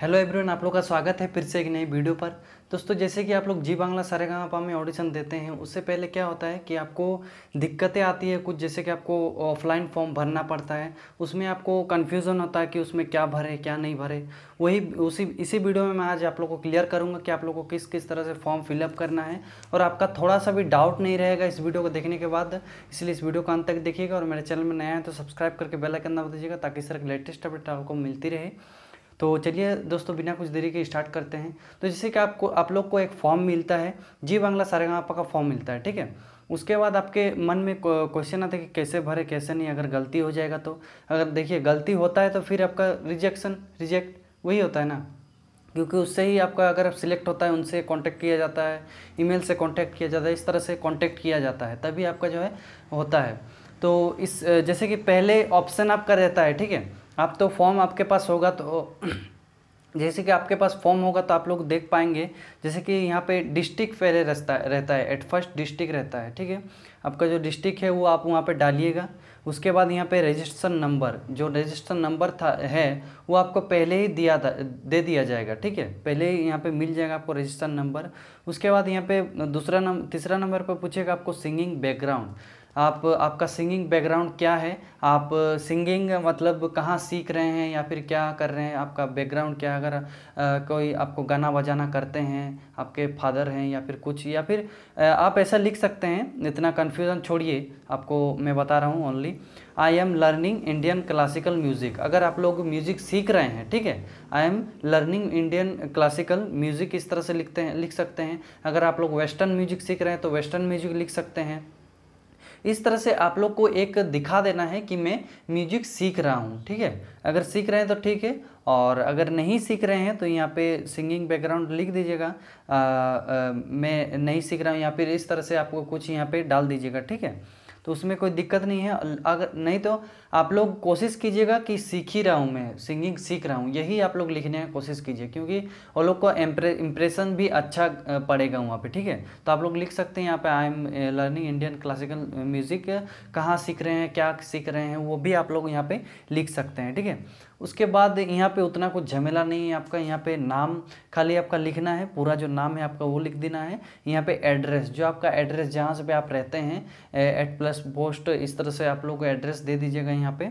hello everyone आप लोग का स्वागत है फिर से एक नई वीडियो पर दोस्तों जैसे कि आप लोग जी बांग्ला पा में ऑडिशन देते हैं उससे पहले क्या होता है कि आपको दिक्कतें आती है कुछ जैसे कि आपको ऑफलाइन फॉर्म भरना पड़ता है उसमें आपको कन्फ्यूज़न होता है कि उसमें क्या भरे क्या नहीं भरे वही उसी इसी वीडियो में मैं आज आप लोग को क्लियर करूँगा कि आप लोग को किस किस तरह से फॉर्म फिलअप करना है और आपका थोड़ा सा भी डाउट नहीं रहेगा इस वीडियो को देखने के बाद इसलिए इस वीडियो को अंत तक देखिएगा और मेरे चैनल में नया है तो सब्सक्राइब करके बेलाइकन दबा दीजिएगा ताकि सर लेटेस्ट अपडेट आपको मिलती रहे तो चलिए दोस्तों बिना कुछ देरी के स्टार्ट करते हैं तो जैसे कि आपको आप लोग को एक फॉर्म मिलता है जी बांग्ला सारेगा का फॉर्म मिलता है ठीक है उसके बाद आपके मन में क्वेश्चन आता है कि कैसे भरे कैसे नहीं अगर गलती हो जाएगा तो अगर देखिए गलती होता है तो फिर आपका रिजेक्शन रिजेक्ट वही होता है ना क्योंकि उससे ही आपका अगर सिलेक्ट होता है उनसे कांटेक्ट किया जाता है ईमेल से कांटेक्ट किया जाता है इस तरह से कांटेक्ट किया जाता है तभी आपका जो है होता है तो इस जैसे कि पहले ऑप्शन आपका रहता है ठीक है आप तो फॉर्म आपके पास होगा तो जैसे कि आपके पास फॉर्म होगा तो आप लोग देख पाएंगे जैसे कि यहाँ पे डिस्ट्रिक्ट पहले रहता रहता है एट फर्स्ट डिस्ट्रिक्ट रहता है ठीक है आपका जो डिस्ट्रिक्ट है वो आप वहाँ पे डालिएगा उसके बाद यहाँ पे रजिस्ट्रेशन नंबर जो रजिस्ट्रेशन नंबर था है वो आपको पहले ही दिया था दे दिया जाएगा ठीक है पहले ही यहाँ पर मिल जाएगा आपको रजिस्ट्रेशन नंबर उसके बाद यहाँ पर दूसरा नंबर तीसरा नंबर पर पूछेगा आपको सिंगिंग बैकग्राउंड आप आपका सिंगिंग बैकग्राउंड क्या है आप सिंगिंग uh, मतलब कहाँ सीख रहे हैं या फिर क्या कर रहे हैं आपका बैकग्राउंड क्या है अगर आ, uh, कोई आपको गाना बजाना करते हैं आपके फादर हैं या फिर कुछ या फिर आ, uh, आप ऐसा लिख सकते हैं इतना कन्फ्यूज़न छोड़िए आपको मैं बता रहा हूँ only I am learning Indian classical music अगर आप लोग म्यूज़िक सीख रहे हैं ठीक है I am learning Indian classical music इस तरह से लिखते हैं लिख सकते हैं अगर आप लोग वेस्टर्न म्यूज़िक सीख रहे हैं तो वेस्टर्न म्यूज़िक लिख सकते हैं इस तरह से आप लोग को एक दिखा देना है कि मैं म्यूजिक सीख रहा हूँ ठीक है अगर सीख रहे हैं तो ठीक है और अगर नहीं सीख रहे हैं तो यहाँ पे सिंगिंग बैकग्राउंड लिख दीजिएगा मैं नहीं सीख रहा हूँ यहाँ फिर इस तरह से आपको कुछ यहाँ पर डाल दीजिएगा ठीक है तो उसमें कोई दिक्कत नहीं है अगर नहीं तो आप लोग कोशिश कीजिएगा कि सीख ही रहा हूँ मैं सिंगिंग सीख रहा हूँ यही आप लोग लिखने की कोशिश कीजिए क्योंकि वो लोग का इम्प्रेशन भी अच्छा पड़ेगा वहाँ पे ठीक है तो आप लोग लिख सकते हैं यहाँ पे I am learning Indian classical music कहाँ सीख रहे हैं क्या सीख रहे हैं वो भी आप लोग यहाँ पे लिख सकते हैं ठीक है उसके बाद यहाँ पे उतना कुछ झमेला नहीं है आपका यहाँ पे नाम खाली आपका लिखना है पूरा जो नाम है आपका वो लिख देना है यहाँ पे एड्रेस जो आपका एड्रेस जहाँ से पे आप रहते हैं एट प्लस पोस्ट इस तरह से आप लोग को एड्रेस दे दीजिएगा यहाँ पे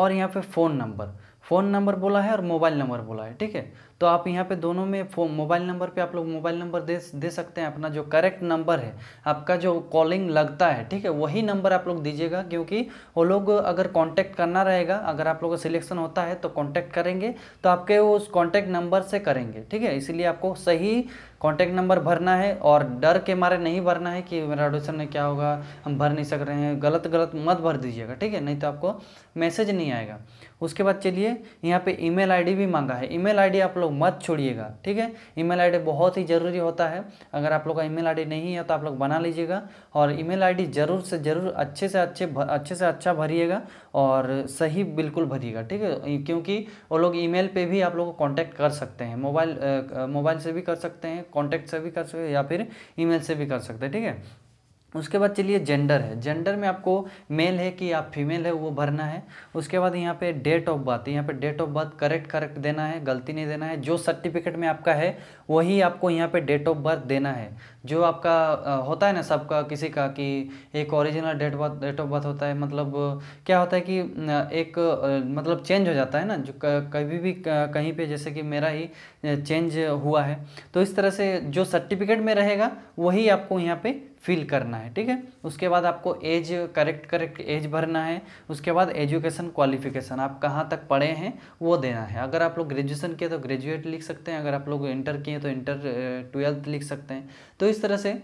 और यहाँ पे फ़ोन नंबर फ़ोन नंबर बोला है और मोबाइल नंबर बोला है ठीक है तो आप यहाँ पे दोनों में फोन मोबाइल नंबर पे आप लोग मोबाइल नंबर दे दे सकते हैं अपना जो करेक्ट नंबर है आपका जो कॉलिंग लगता है ठीक है वही नंबर आप लोग दीजिएगा क्योंकि वो लोग अगर कांटेक्ट करना रहेगा अगर आप लोगों का सिलेक्शन होता है तो कॉन्टैक्ट करेंगे तो आपके उस कॉन्टैक्ट नंबर से करेंगे ठीक है इसीलिए आपको सही कॉन्टैक्ट नंबर भरना है और डर के मारे नहीं भरना है कि मेरा एडमिशन में क्या होगा हम भर नहीं सक रहे हैं गलत गलत मत भर दीजिएगा ठीक है नहीं तो आपको मैसेज नहीं आएगा उसके बाद चलिए यहाँ पे ईमेल आईडी भी मांगा है ईमेल आईडी आप लोग मत छोड़िएगा ठीक है ईमेल आईडी बहुत ही ज़रूरी होता है अगर आप लोग का ईमेल आईडी नहीं है तो आप लोग बना लीजिएगा और ईमेल आईडी ज़रूर से ज़रूर अच्छे से अच्छे अच्छे से अच्छा भरिएगा और सही बिल्कुल भरिएगा ठीक है क्योंकि वो लोग ई मेल भी आप लोग को कांटेक्ट कर सकते हैं मोबाइल मोबाइल से भी कर सकते हैं कॉन्टैक्ट से भी कर सकते हैं या फिर ई से भी कर सकते हैं ठीक है उसके बाद चलिए जेंडर है जेंडर में आपको मेल है कि आप फीमेल है वो भरना है उसके बाद यहाँ पे डेट ऑफ बर्थ यहाँ पे date of birth correct correct देना है गलती नहीं देना है जो सर्टिफिकेट में आपका है वही आपको यहाँ पे डेट ऑफ बर्थ देना है जो आपका होता है ना सबका किसी का कि एक original date birth date of birth होता है मतलब क्या होता है कि एक मतलब चेंज हो जाता है ना जो कभी भी कहीं पर जैसे कि मेरा ही चेंज हुआ है तो इस तरह से जो सर्टिफिकेट में रहेगा वही आपको यहाँ पर फिल करना है ठीक है उसके बाद आपको एज करेक्ट करेक्ट एज भरना है उसके बाद एजुकेशन क्वालिफिकेशन आप कहाँ तक पढ़े हैं वो देना है अगर आप लोग ग्रेजुएसन किए तो ग्रेजुएट लिख सकते हैं अगर आप लोग इंटर किए तो इंटर ट्वेल्थ लिख सकते हैं तो इस तरह से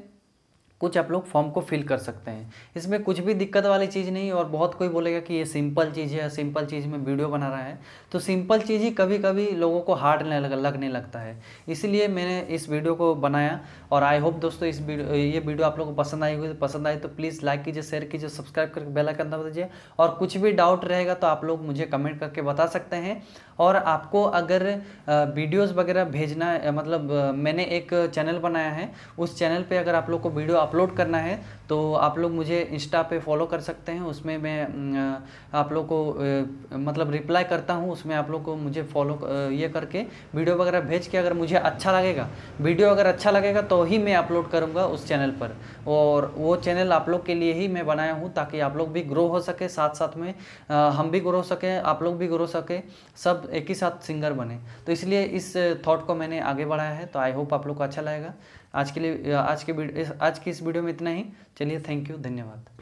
कुछ आप लोग फॉर्म को फिल कर सकते हैं इसमें कुछ भी दिक्कत वाली चीज़ नहीं और बहुत कोई बोलेगा कि ये सिंपल चीज़ है सिंपल चीज़ में वीडियो बना रहा है तो सिंपल चीज़ ही कभी कभी लोगों को हार्ड लगने लगता है इसलिए मैंने इस वीडियो को बनाया और आई होप दोस्तों इस वीडियो ये वीडियो आप लोग को पसंद आई हुई पसंद आई तो प्लीज़ लाइक कीजिए शेयर कीजिए सब्सक्राइब करके बेल आइकन दबा दीजिए और कुछ भी डाउट रहेगा तो आप लोग मुझे कमेंट करके बता सकते हैं और आपको अगर वीडियोज़ वगैरह भेजना मतलब मैंने एक चैनल बनाया है उस चैनल पर अगर आप लोग को वीडियो आप अपलोड करना है तो आप लोग मुझे इंस्टा पे फॉलो कर सकते हैं उसमें मैं आप लोग को मतलब रिप्लाई करता हूँ उसमें आप लोग को मुझे फॉलो ये करके वीडियो वगैरह भेज के अगर मुझे अच्छा लगेगा वीडियो अगर अच्छा लगेगा तो ही मैं अपलोड करूँगा उस चैनल पर और वो चैनल आप लोग के लिए ही मैं बनाया हूँ ताकि आप लोग भी ग्रो हो सके साथ साथ में हम भी ग्रो सकें आप लोग भी ग्रो सकें सब एक ही साथ सिंगर बने तो इसलिए इस थाट को मैंने आगे बढ़ाया है तो आई होप आप लोग को अच्छा लगेगा आज के लिए आज के आज के इस वीडियो में इतना ही चलिए थैंक यू धन्यवाद